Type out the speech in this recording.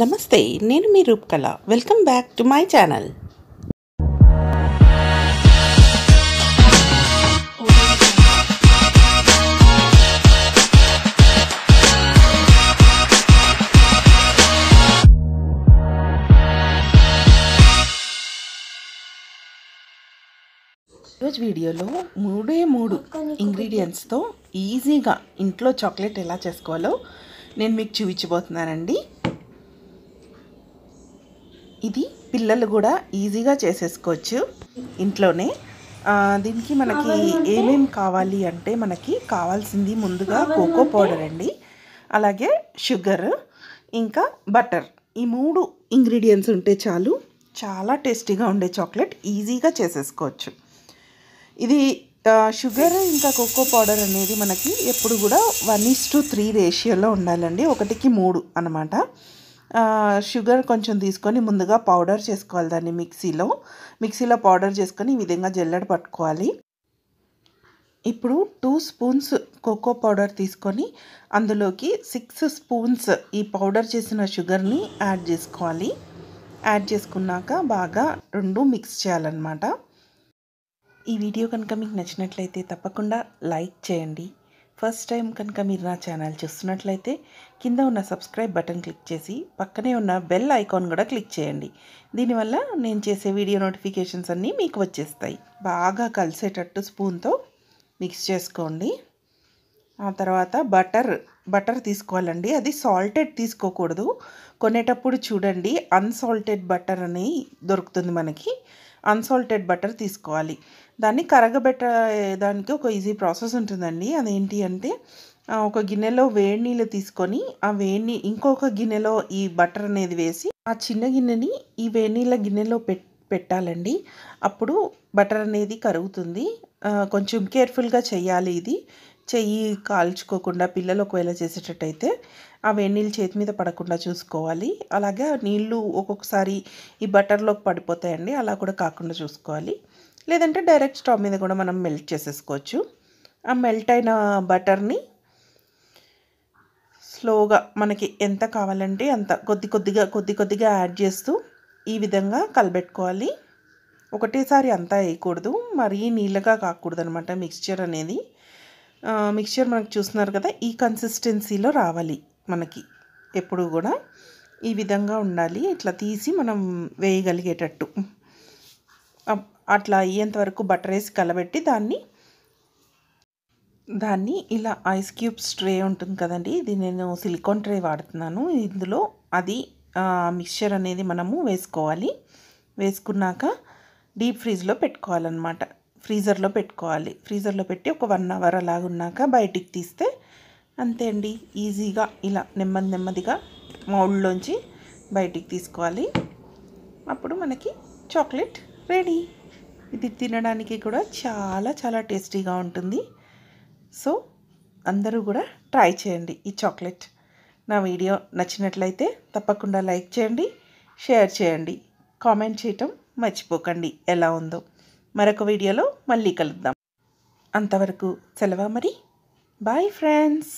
నమస్తే నేను మీ Rupakala welcome back to my channel ఈరోజు వీడియోలో మూడే మూడు ఇంగ్రీడియంట్స్తో ఈజీగా ఇంట్లో చాక్లెట్ ఎలా చేసుకోవాలో నేను మీకు చూపించబోతున్నానండి పిల్లలు కూడా ఈజీగా చేసేసుకోవచ్చు ఇంట్లోనే దీనికి మనకి ఏమేమి కావాలి అంటే మనకి కావాల్సింది ముందుగా కోకో పౌడర్ అండి అలాగే షుగర్ ఇంకా బటర్ ఈ మూడు ఇంగ్రీడియంట్స్ ఉంటే చాలు చాలా టేస్టీగా ఉండే చాక్లెట్ ఈజీగా చేసేసుకోవచ్చు ఇది షుగర్ ఇంకా కోకో పౌడర్ అనేది మనకి ఎప్పుడు కూడా వన్ ఇస్ టు త్రీ రేషియోలో ఉండాలండి ఒకటికి మూడు అనమాట షుగర్ కొంచెం తీసుకొని ముందుగా పౌడర్ చేసుకోవాలి దాన్ని మిక్సీలో మిక్సీలో పౌడర్ చేసుకొని ఈ విధంగా జల్లెడ పట్టుకోవాలి ఇప్పుడు టూ స్పూన్స్ కోకో పౌడర్ తీసుకొని అందులోకి సిక్స్ స్పూన్స్ ఈ పౌడర్ చేసిన షుగర్ని యాడ్ చేసుకోవాలి యాడ్ చేసుకున్నాక బాగా రెండు మిక్స్ చేయాలన్నమాట ఈ వీడియో కనుక మీకు నచ్చినట్లయితే తప్పకుండా లైక్ చేయండి ఫస్ట్ టైం కనుక మీరు నా ఛానల్ చూస్తున్నట్లయితే కింద ఉన్న సబ్స్క్రైబ్ బటన్ క్లిక్ చేసి పక్కనే ఉన్న బెల్ ఐకాన్ కూడా క్లిక్ చేయండి దీనివల్ల నేను చేసే వీడియో నోటిఫికేషన్స్ అన్నీ మీకు వచ్చేస్తాయి బాగా కలిసేటట్టు స్పూన్తో మిక్స్ చేసుకోండి ఆ తర్వాత బటర్ బటర్ తీసుకోవాలండి అది సాల్టెడ్ తీసుకోకూడదు కొనేటప్పుడు చూడండి అన్సాల్టెడ్ బటర్ అని దొరుకుతుంది మనకి అన్సాల్టెడ్ బటర్ తీసుకోవాలి దాన్ని కరగబెట్టడానికి ఒక ఈజీ ప్రాసెస్ ఉంటుందండి అదేంటి అంటే ఒక గిన్నెలో వేడి నీళ్ళు తీసుకొని ఆ వేడి ఇంకొక గిన్నెలో ఈ బటర్ అనేది వేసి ఆ చిన్న గిన్నెని ఈ వేడి నీళ్ళ గిన్నెలో పెట్టాలండి అప్పుడు బటర్ అనేది కరుగుతుంది కొంచెం కేర్ఫుల్గా చేయాలి ఇది చెయ్యి కాల్చుకోకుండా పిల్లలు ఒకవేళ చేసేటట్టయితే ఆ వేడి నీళ్ళు చేతి మీద పడకుండా చూసుకోవాలి అలాగే నీళ్ళు ఒక్కొక్కసారి ఈ బటర్లోకి పడిపోతాయండి అలా కూడా కాకుండా చూసుకోవాలి లేదంటే డైరెక్ట్ స్టవ్ మీద కూడా మనం మెల్ట్ చేసేసుకోవచ్చు ఆ మెల్ట్ అయిన బటర్ని స్లోగా మనకి ఎంత కావాలంటే అంత కొద్ది కొద్దిగా కొద్ది కొద్దిగా యాడ్ చేస్తూ ఈ విధంగా కలబెట్టుకోవాలి ఒకటేసారి అంతా వేయకూడదు మరీ నీళ్ళగా కాకూడదు అనమాట మిక్స్చర్ అనేది మిక్చర్ మనకు చూస్తున్నారు కదా ఈ కన్సిస్టెన్సీలో రావాలి మనకి ఎప్పుడు కూడా ఈ విధంగా ఉండాలి ఇట్లా తీసి మనం వేయగలిగేటట్టు అట్లా అయ్యేంత వరకు బటర్ వేసి కలబెట్టి దాన్ని దాన్ని ఇలా ఐస్ క్యూబ్స్ ట్రే ఉంటుంది కదండి ఇది నేను సిలికాన్ ట్రే వాడుతున్నాను ఇందులో అది మిక్చర్ అనేది మనము వేసుకోవాలి వేసుకున్నాక డీప్ ఫ్రీజ్లో పెట్టుకోవాలన్నమాట ఫ్రీజర్లో పెట్టుకోవాలి ఫ్రీజర్లో పెట్టి ఒక వన్ అవర్ అలాగున్నాక ఉన్నాక బయటికి తీస్తే అంతే అండి ఈజీగా ఇలా నెమ్మది నెమ్మదిగా మౌల్డ్లోంచి బయటికి తీసుకోవాలి అప్పుడు మనకి చాక్లెట్ రెడీ ఇది తినడానికి కూడా చాలా చాలా టేస్టీగా ఉంటుంది సో అందరూ కూడా ట్రై చేయండి ఈ చాక్లెట్ నా వీడియో నచ్చినట్లయితే తప్పకుండా లైక్ చేయండి షేర్ చేయండి కామెంట్ చేయటం మర్చిపోకండి ఎలా ఉందో మరొక వీడియోలో మళ్ళీ కలుద్దాం అంతవరకు సెలవు మరి బాయ్ ఫ్రెండ్స్